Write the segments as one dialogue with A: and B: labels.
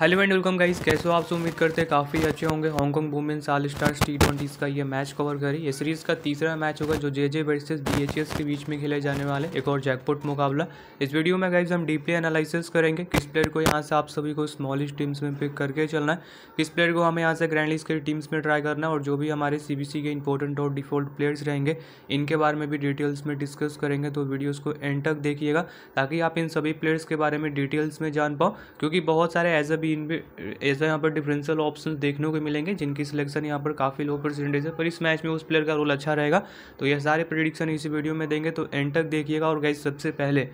A: hello and welcome guys कैसे हो आप उम्मीद करते हैं काफ़ी अच्छे होंगे Hong Kong women's all stars T twenties का ये मैच कवर करी ये सीरीज़ का तीसरा मैच होगा जो J J versus B H S के बीच में खेले जाने वाले एक और जैकपॉट मुकाबला इस वीडियो में गाइस हम डीपली एनालिसिस करेंगे किस प्लेयर को यहाँ से आप सभी को स्मॉलिस्ट टीम्स में पिक करके चलना है किस प्लेयर को हमें यहाँ से ग्रैंड लिस्ट के टीम्स में ट्राई करना है और जो भी हमारे सी बी सी के इंपॉर्टेंट और डिफॉल्ट प्लेयर्स रहेंगे इनके बारे में भी डिटेल्स में डिस्कस करेंगे तो वीडियोज़ को एंड तक देखिएगा ताकि आप इन सभी प्लेयर्स के बारे में डिटेल्स में जान पाओ क्योंकि बहुत सारे एज अ भी इन ऐसा यहाँ पर डिफरेंशियल ऑप्शन देखने को मिलेंगे जिनकी सिलेक्शन यहाँ पर काफ़ी लो परसेंटेज है पर इस मैच में उस प्लेयर का रोल अच्छा रहेगा तो यह सारे प्रडिक्शन इसी वीडियो में देंगे तो एंड तक देखिएगा और गाइज सबसे पहले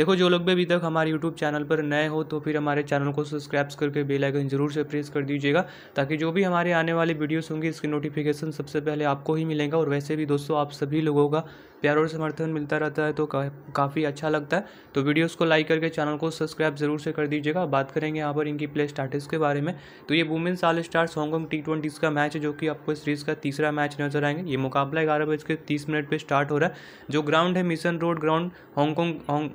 A: देखो जो लोग भी अभी तक हमारे यूट्यूब चैनल पर नए हो तो फिर हमारे चैनल को सब्सक्राइब करके बेल आइकन जरूर से प्रेस कर दीजिएगा ताकि जो भी हमारे आने वाले वीडियोस होंगे इसके नोटिफिकेशन सबसे पहले आपको ही मिलेगा और वैसे भी दोस्तों आप सभी लोगों का प्यार और समर्थन मिलता रहता है तो का, काफ़ी अच्छा लगता है तो वीडियोस को लाइक करके चैनल को सब्सक्राइब जरूर से कर दीजिएगा बात करेंगे यहाँ पर इनकी प्ले स्टार्टिस के बारे में तो ये women's all stars Hong Kong T twenties का मैच है जो कि आपको सीरीज़ का तीसरा मैच नजर आएंगे ये मुकाबला ग्यारह बज के तीस मिनट पर स्टार्ट हो रहा है जो ग्राउंड है mission road ground Hong Kong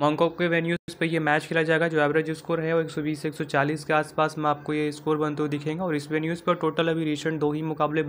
A: Mong Kok के वेन्यूज़ पे ये मैच खेला जाएगा जो एवरेज स्कोर है वो 120 से 140 के आसपास में आपको ये स्कोर बनते हुए दिखेंगे और इस वेन्यूज़ पर टोटल अभी रिसेंट दो ही मुकाबले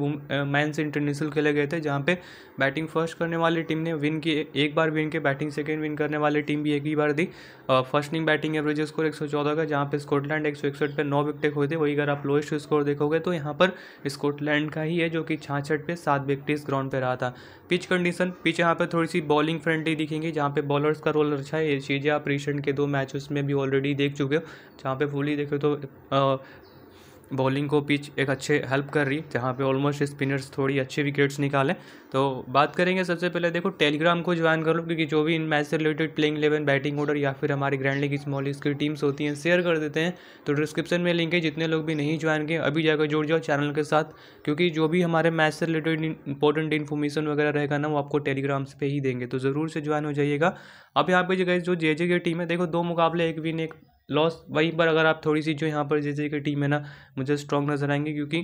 A: मैंस इंटरनेशनल खेले गए थे जहाँ पे बैटिंग फर्स्ट करने वाली टीम ने विन की एक बार विन के बैटिंग सेकेंड विन करने वाली टीम भी एक ही बार the first innings batting average score एक का जहाँ पर स्कॉटलैंड एक सौ इकसठ पर नौ विकटें हुए थे वही अगर आप लोएस्ट स्कोर देखोगे तो यहाँ पर स्कॉटलैंड का ही है जो कि छाछठ पे सात विकटें ग्राउंड पर रहा था पिच कंडीशन पिच यहाँ पर थोड़ी सी बॉलिंग फ्रेंडली दिखेंगे जहाँ पे बॉलर्स का रोल अच्छा है चीज़ें आप रिसेंट के दो मैचेस में भी ऑलरेडी देख चुके हो जहाँ पे फुली देखे तो बॉलिंग को पिच एक अच्छे हेल्प कर रही जहाँ पे ऑलमोस्ट स्पिनर्स थोड़ी अच्छे विकेट्स निकालें तो बात करेंगे सबसे पहले देखो टेलीग्राम को ज्वाइन कर लो क्योंकि जो भी इन मैच से related playing eleven batting order या फिर हमारी ग्रैंड लीग स्मॉल लीग की टीम्स होती हैं शेयर कर देते हैं तो डिस्क्रिप्शन में लिंक है जितने लोग भी नहीं ज्वाइन किए अभी जाकर जुड़ जाओ चैनल के साथ क्योंकि जो भी हमारे मैच से रिलेटेड इंपॉर्टेंट इन्फॉर्मेशन वगैरह रहेगा ना वो आपको टेलीग्राम पर ही देंगे तो ज़रूर से ज्वाइन हो जाइएगा अब यहाँ पे जो जो जे जे की टीम है देखो दो मुकाबले एक विन एक लॉस वहीं पर अगर आप थोड़ी सी जो यहाँ पर जैसे कि की टीम है ना मुझे स्ट्रॉन्ग नज़र आएंगे क्योंकि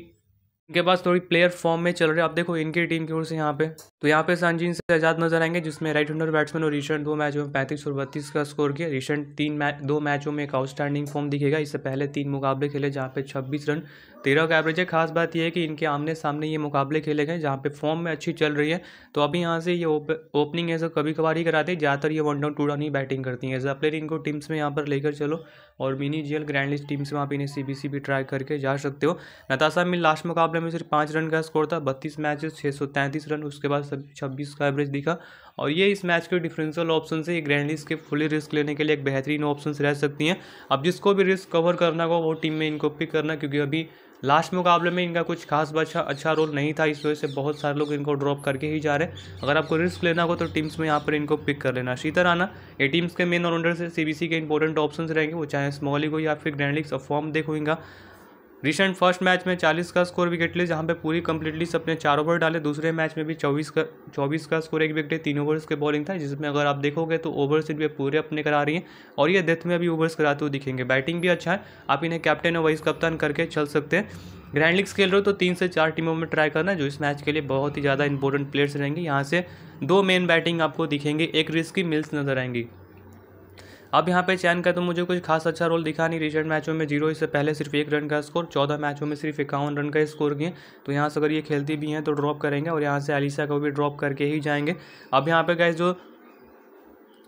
A: इनके पास थोड़ी प्लेयर फॉर्म में चल रहे आप देखो इनकी टीम की ओर से यहाँ पे तो यहाँ पे सांजीन से आजाद नजर आएंगे जिसमें राइट हैंडर बैट्समैन और रिसेंट दो मैचों में पैंतीस और बत्तीस का स्कोर किया रिसेंट तीन मैच दो मैचों में एक आउटस्टैंडिंग फॉर्म दिखेगा इससे पहले तीन मुकाबले खेले जहाँ पे छब्बीस रन तेरह का एवरेज है खास बात यह है कि इनके आमने सामने ये मुकाबले खेले गए जहाँ पे फॉर्म में अच्छी चल रही है तो अभी यहाँ से ये ओपनिंग है सब कभी कभार ही कराते हैं ज़्यादातर ये वन डाउन टू डाउन ही बैटिंग करती हैं एज अ प्लेयर इनको टीम्स में यहाँ पर लेकर चलो और mini G grand league teams में आप इन्हें सी भी ट्राई करके जा सकते हो नताशा मिल लास्ट मुकाबले मुकाबले में सिर्फ पाँच रन का स्कोर था बत्तीस मैच छः सौ तैंतीस रन उसके बाद सब छब्बीस का एवरेज दिखा और ये इस मैच के डिफरेंशियल ऑप्शन से ये ग्रैंडलिस के फुली रिस्क लेने के लिए एक बेहतरीन ऑप्शन रह सकती हैं अब जिसको भी रिस्क कवर करना हो वो टीम में इनको पिक करना क्योंकि अभी लास्ट मुकाबले में इनका कुछ खास अच्छा अच्छा रोल नहीं था इस वजह से बहुत सारे लोग इनको ड्रॉप करके ही जा रहे हैं अगर आपको रिस्क लेना हो तो टीम्स में यहाँ पर इनको पिक कर लेना इसी तरह आना ये टीम्स के मेन ऑलराउंडर से सीबीसी के इंपॉर्टेंट ऑप्शंस रहेंगे वो चाहे स्मॉली को या फिर ग्रैंडलिक्स लीग फॉर्म देखो इनका रिसेंट फर्स्ट मैच में चालीस का स्कोर विकेट ले जहाँ पे पूरी कंप्लीटली सबने चार ओवर डाले दूसरे मैच में भी चौबीस का चौबीस का स्कोर एक विकेट है तीन ओवर्स के बॉलिंग था जिसमें अगर आप देखोगे तो ओवर्स भी पूरे अपने करा रही हैं और ये डेथ में भी ओवर्स कराते हुए दिखेंगे बैटिंग भी अच्छा है आप इन्हें कैप्टन और वाइस कप्तान करके चल सकते हैं ग्रैंड लीग्स खेल रहे हो तो तीन से चार टीमों में ट्राई करना जो इस मैच के लिए बहुत ही ज़्यादा इंपॉर्टेंट प्लेयर्स रहेंगे यहाँ से दो मेन बैटिंग आपको दिखेंगे एक रिस्की मिल्स नजर आएंगी अब यहाँ पे चैन का तो मुझे कुछ खास अच्छा रोल दिखा नहीं रिसेंट मैचों में जीरो इससे पहले सिर्फ एक रन का स्कोर चौदह मैचों में सिर्फ इक्यावन रन का स्कोर किए तो यहाँ से अगर ये खेलती भी हैं तो ड्रॉप करेंगे और यहाँ से एलिसा को भी ड्रॉप करके ही जाएंगे अब यहाँ पे गए जो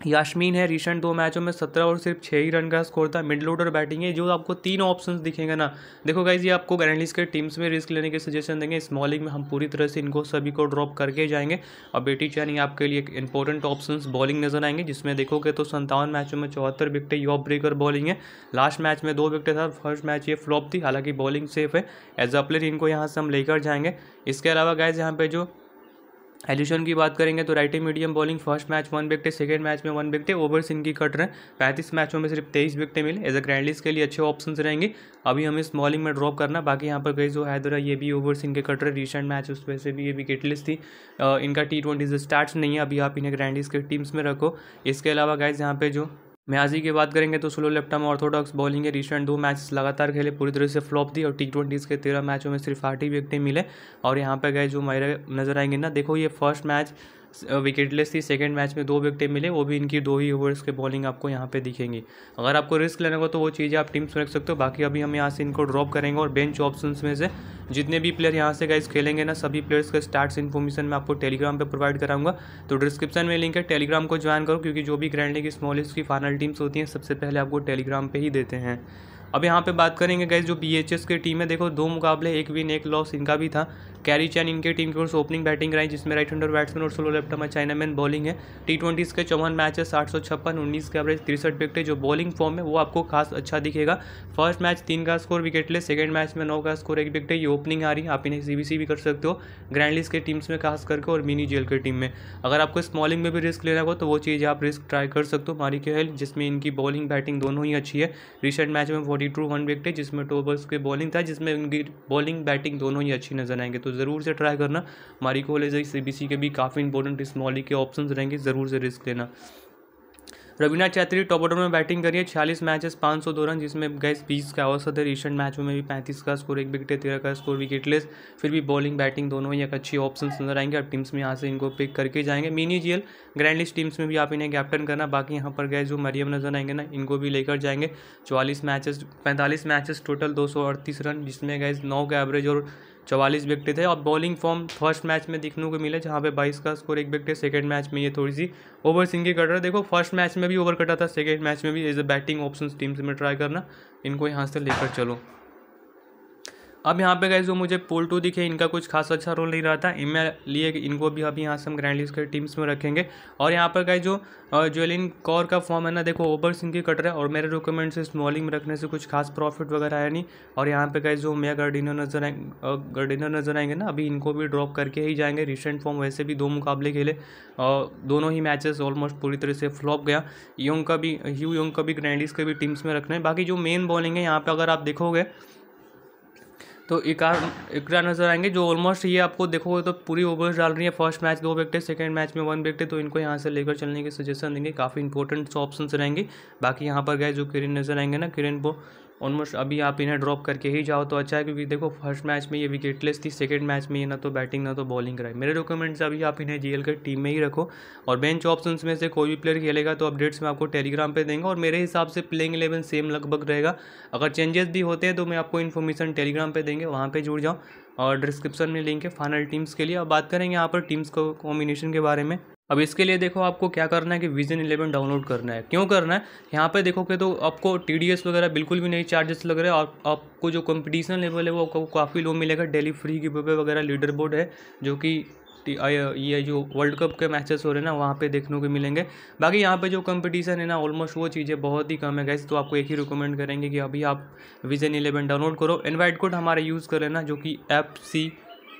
A: यास्मीन है रिसेंट दो मैचों में सत्रह और सिर्फ छः ही रन का स्कोर था मिडल ऑर्डर बैटिंग है जो आपको तीन ऑप्शंस दिखेंगे ना देखो गाइज ये आपको गारंटीज के टीम्स में रिस्क लेने के सजेशन देंगे स्मॉलिंग में हम पूरी तरह से इनको सभी को ड्रॉप करके जाएंगे और बेटी चैनिंग आपके लिए एक इंपॉर्टेंट ऑप्शन बॉलिंग नजर आएंगे जिसमें देखोगे तो संतावन मैचों में चौहत्तर विकटें यॉप ब्रेकर बॉलिंग है लास्ट मैच में दो विकटे था फर्स्ट मैच ये फ्लॉप थी हालांकि बॉलिंग सेफ है एज अ प्लेयर इनको यहाँ से हम लेकर जाएंगे इसके अलावा गाइज यहाँ पर जो एल्यूशन की बात करेंगे तो writing medium bowling first match one विकटे सेकेंड मैच में वन विकटे ओवर्स इनकी कट रहे हैं पैंतीस मैचों में सिर्फ तेईस विकटे मिले एज अ ग्रैंडलिस के लिए अच्छे ऑप्शन रहेंगे अभी हमें स्मॉलिंग में ड्रॉप करना बाकी यहाँ पर गई जो हैदरा ये भी ओवर्स इनके कट रहे रिसेंट मैच उस वैसे भी ये लिस्ट थी आ, इनका टी ट्वेंटी स्टार्ट नहीं है अभी आप इन्हें ग्रैंडलिस्ट के टीम्स में रखो इसके अलावा गाइज यहाँ पे जो म्याजी की बात करेंगे तो स्लो लेफ्टम ऑर्थोडॉक्स बॉलिंग के रिसेंट दो मैच लगातार खेले पूरी तरह से फ्लॉप दी और टी ट्वेंटीज़ के तेरह मैचों में सिर्फ आठ ही विकटें मिले और यहाँ पर गए जो मेरे नजर आएंगे ना देखो ये फर्स्ट मैच विकेटलेस थी सेकेंड मैच में दो विकेटें मिले वो भी इनकी दो ही ओवर्स के बॉलिंग आपको यहाँ पे दिखेंगी अगर आपको रिस्क लेना हो तो वो चीज़ें आप टीम्स में रख सकते हो बाकी अभी हम यहाँ से इनको ड्रॉप करेंगे और बेंच ऑप्शन में से जितने भी प्लेयर यहाँ से गाइज खेलेंगे ना सभी प्लेयर्स के स्टार्ट्स इन्फॉर्मेशन मैं आपको टेलीग्राम पर प्रोवाइड कराऊंगा तो डिस्क्रिप्शन में लिंक है टेलीग्राम को ज्वाइन करो क्योंकि जो भी ग्रैंड लीग स्मॉलेस्ट की फाइनल टीम्स होती हैं सबसे पहले आपको टेलीग्राम पर ही देते हैं अब यहाँ पे बात करेंगे गैस जो बी की टीम है देखो दो मुकाबले एक विन एक लॉस इनका भी था कैरी चैन इनके टीम की ओर से ओपनिंग बैटिंग कराई जिसमें राइट हैंडर बैट्समैन और स्लो लेफ्ट में चाइनामैन बॉलिंग है टी ट्वेंटीज़ के चौवन मैच है साठ सौ छप्पन उन्नीस के एवरेज तिरसठ विकेट है जो बॉलिंग फॉर्म है वो आपको खास अच्छा दिखेगा फर्स्ट मैच तीन का स्कोर विकेट ले सेकेंड मैच में नौ का स्कोर एक विकेट है ये ओपनिंग आ रही है आप इन्हें सी बी सी भी कर सकते हो ग्रैंडलिस के टीम्स में खास करके और मिनी जेल के टीम में अगर आपको स्मॉलिंग में भी रिस्क लेना हो तो वो चीज़ आप रिस्क ट्राई कर सकते हो मारी के जिसमें इनकी बॉलिंग बैटिंग दोनों ही अच्छी है रिसेंट मैच में फोर्टी टू वन विकेट है जिसमें टोबर्स के बॉलिंग था जिसमें उनकी बॉलिंग बैटिंग दोनों ही अच्छी नजर आएंगे तो ज़रूर से ट्राई करना मारिको लेजई सी के भी काफ़ी इंपॉर्टेंट इस मॉली के ऑप्शन रहेंगे ज़रूर से रिस्क लेना रवीना चैत्री टॉप ऑर्डर में बैटिंग करिए छियालीस मैचेस पाँच सौ दो रन जिसमें गैस बीस का औसत है रिसेंट मैचों में भी पैंतीस का स्कोर एक विकेट है तेरह का स्कोर विकेटलेस फिर भी बॉलिंग बैटिंग दोनों ही एक अच्छी ऑप्शन नजर आएंगे अब टीम्स में यहाँ से इनको पिक करके जाएंगे mini G grand list teams में भी आप इन्हें कैप्टन करना बाकी यहाँ पर गए जो मरियम नजर आएंगे ना इनको भी लेकर जाएंगे चौवालीस मैचेस पैंतालीस मैचेस टोटल दो रन जिसमें गए नौ का एवरेज और चवालीस विकटें थे और बॉलिंग फॉर्म फर्स्ट मैच में देखने को मिला जहाँ पे बाईस का स्कोर एक विकट है सेकेंड मैच में ये थोड़ी सी ओवर सिंगी कट रहा है देखो फर्स्ट मैच में भी ओवर कटा था सेकेंड मैच में भी as a batting option team से मैं ट्राई करना इनको यहाँ से लेकर चलो अब यहाँ पे गए जो मुझे पोल टू दिखे इनका कुछ खास अच्छा रोल नहीं रहा था इनमें लिए इनको भी अभी यहाँ से हम ग्रैंड लीज के टीम्स में रखेंगे और यहाँ पर गए जो ज्वेलिन कौर का फॉर्म है ना देखो ओवर सिंह की कट रहा है और मेरे रिकमेंड से स्मॉलिंग में रखने से कुछ खास प्रॉफिट वगैरह आया नहीं और यहाँ पर गए जो मेरा गर्डिनर नजर आए गर्डिनर नजर आएंगे ना अभी इनको भी ड्रॉप करके ही जाएंगे रिसेंट फॉर्म वैसे भी दो मुकाबले खेले और दोनों ही मैचेस ऑलमोस्ट पूरी तरह से फ्लॉप गया योंग का भी यू योंग का भी ग्रैंडिस के भी टीम्स में रखना है बाकी जो मेन बॉलिंग है यहाँ पर अगर आप देखोगे तो इकार इकरा नज़र आएंगे जो ऑलमोस्ट ये आपको देखोगे तो पूरी ओवर्स डाल रही है फर्स्ट मैच दो विकटे सेकेंड मैच में वन विकटे तो इनको यहाँ से लेकर चलने के सजेशन देंगे काफ़ी इंपॉर्टेंट ऑप्शन रहेंगे बाकी यहाँ पर गए जो किरण नज़र आएंगे ना किरण वो ऑलमोस्ट अभी आप इन्हें ड्रॉप करके ही जाओ तो अच्छा है क्योंकि देखो फर्स्ट मैच में ये विकेटलेस थी सेकेंड मैच में ये ना तो बैटिंग ना तो बॉलिंग कराई मेरे रिकमेंड्स अभी आप इन्हें जी के टीम में ही रखो और बेंच ऑप्शन में से कोई भी प्लेयर खेलेगा तो अपडेट्स मैं आपको टेलीग्राम पर देंगे और मेरे हिसाब से प्लेइंग इलेवन सेम लगभग रहेगा अगर चेंजेस भी होते हैं तो मैं आपको इन्फॉर्मेशन टेलीग्राम पर देंगे वहाँ पर जुड़ जाओ और डिस्क्रिप्शन में लिंक है फाइनल टीम्स के लिए अब बात करेंगे यहाँ पर टीम्स को कॉम्बिनेशन के बारे में अब इसके लिए देखो आपको क्या करना है कि विजन इलेवन डाउनलोड करना है क्यों करना है यहाँ पे देखोगे तो आपको टी वगैरह बिल्कुल भी नहीं चार्जेस लग रहे और आपको जो कंपटीशन लेवल है वो आपको काफ़ी लो मिलेगा डेली फ्री की वगैरह लीडर बोर्ड है जो कि ये जो वर्ल्ड कप के मैचेस हो रहे हैं ना वहाँ पे देखने को मिलेंगे बाकी यहाँ पे जो कंपटीशन है ना ऑलमोस्ट वो चीज़ें बहुत ही कम है गैस तो आपको एक ही रिकमेंड करेंगे कि अभी आप विजन इलेवन डाउनलोड करो इन्वाइट कोड हमारा यूज़ कर ना जो कि एफ सी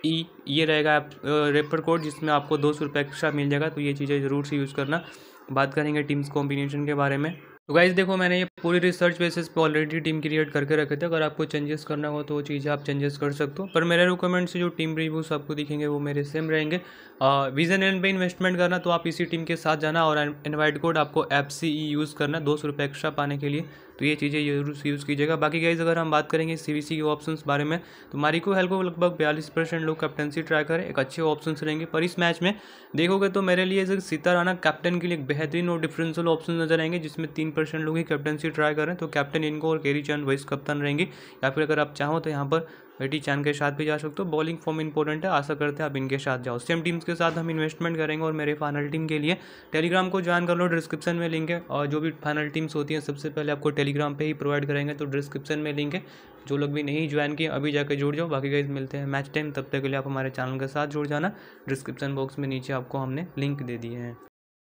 A: ई ये रहेगा रेफर कोड जिसमें आपको दो सौ रुपये एक्स्ट्रा मिल जाएगा तो ये चीज़ें ज़रूर से यूज़ करना बात करेंगे टीम्स कॉम्बिनेशन के बारे में तो गाइज देखो मैंने ये पूरी रिसर्च बेसिस पे ऑलरेडी टीम क्रिएट करके रखे थे अगर आपको चेंजेस करना हो तो वो चीज़ें आप चेंजेस कर सकते हो पर मेरे रिकमेंड से जो टीम रिव्यूज आपको दिखेंगे वो मेरे सेम रहेंगे विजन एंड पे इन्वेस्टमेंट करना तो आप इसी टीम के साथ जाना और इन्वाइट कोड आपको एप सी यूज़ करना दो सौ रुपये एक्स्ट्रा पाने के लिए तो ये चीज़ें जरूर यूज़ कीजिएगा बाकी गाइज अगर हम बात करेंगे सी के ऑप्शन बारे में तो मारिको हेल को लगभग बयालीस परसेंट लोग कैप्टनसी ट्राई करें एक अच्छे ऑप्शन रहेंगे पर इस मैच में देखोगे तो मेरे लिए सीता राना कैप्टन के लिए बेहतरीन और डिफरेंशियल ऑप्शन नजर आएंगे जिसमें तीन परसेंट लोग ही कैप्टनसी ट्राई करें तो कैप्टन इनको और कैरी चंद वाइस कप्तान रहेंगे या फिर अगर आप चाहो तो यहाँ पर वेटी चांद के साथ भी जा सकते हो बॉलिंग फॉर्म इंपॉर्टेंट है आशा करते हैं आप इनके साथ जाओ सेम टीम्स के साथ हम इन्वेस्टमेंट करेंगे और मेरे फाइनल टीम के लिए टेलीग्राम को ज्वाइन कर लो डिस्क्रिप्शन में लिंक है और जो भी फाइनल टीम्स होती हैं सबसे पहले आपको टेलीग्राम पर ही प्रोवाइड करेंगे तो डिस्क्रिप्शन में लिंक है जो लोग भी नहीं ज्वाइन किए अभी जाकर जुड़ जाओ बाकी गाइज मिलते हैं मैच टाइम तब तक के लिए आप हमारे चैनल के साथ जुड़ जाना डिस्क्रिप्शन बॉक्स में नीचे आपको हमने लिंक दे दिए हैं